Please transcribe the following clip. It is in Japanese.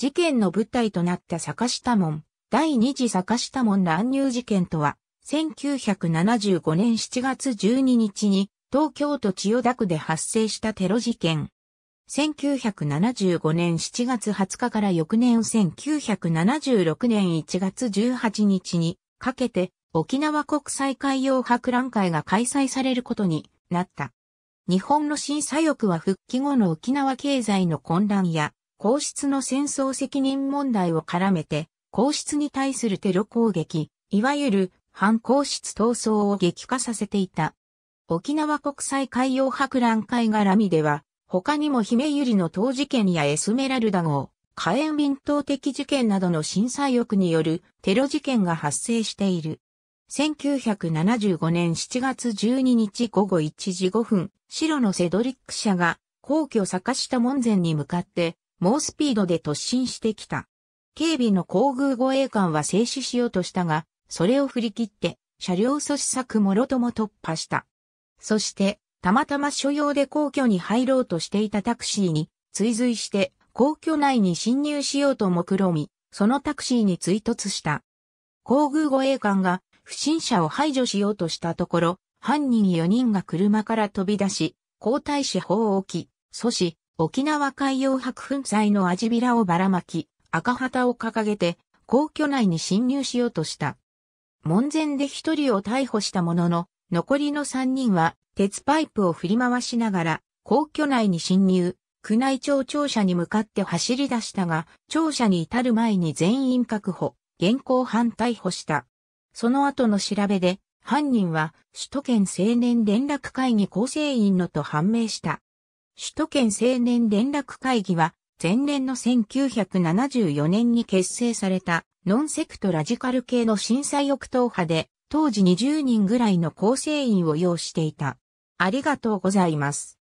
事件の舞台となった坂下門、第二次坂下門乱入事件とは、1975年7月12日に東京都千代田区で発生したテロ事件。1975年7月20日から翌年1976年1月18日にかけて沖縄国際海洋博覧会が開催されることになった。日本の審査欲は復帰後の沖縄経済の混乱や皇室の戦争責任問題を絡めて、皇室に対するテロ攻撃、いわゆる反皇室闘争を激化させていた。沖縄国際海洋博覧会絡みでは、他にも姫百合の当事件やエスメラルダ号、火炎民党的事件などの震災欲によるテロ事件が発生している。1975年7月12日午後1時5分、白のセドリック社が皇居坂下門前に向かって猛スピードで突進してきた。警備の皇宮護衛官は制止しようとしたが、それを振り切って、車両阻止策もろとも突破した。そして、たまたま所要で皇居に入ろうとしていたタクシーに追随して皇居内に侵入しようと目論み、そのタクシーに追突した。皇宮護衛官が不審者を排除しようとしたところ、犯人4人が車から飛び出し、皇太子砲を置き、阻止、沖縄海洋博粉砕のアジビラをばらまき、赤旗を掲げて、皇居内に侵入しようとした。門前で一人を逮捕したものの、残りの三人は、鉄パイプを振り回しながら、皇居内に侵入、宮内庁庁舎に向かって走り出したが、庁舎に至る前に全員確保、現行犯逮捕した。その後の調べで、犯人は、首都圏青年連絡会議構成員のと判明した。首都圏青年連絡会議は、前年の1974年に結成された、ノンセクトラジカル系の震災翼党派で、当時20人ぐらいの構成員を要していた。ありがとうございます。